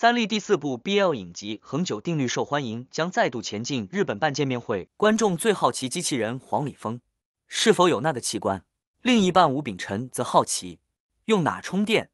三立第四部 BL 影集《恒久定律》受欢迎，将再度前进日本办见面会。观众最好奇机器人黄礼峰是否有那个器官，另一半吴秉辰则好奇用哪充电。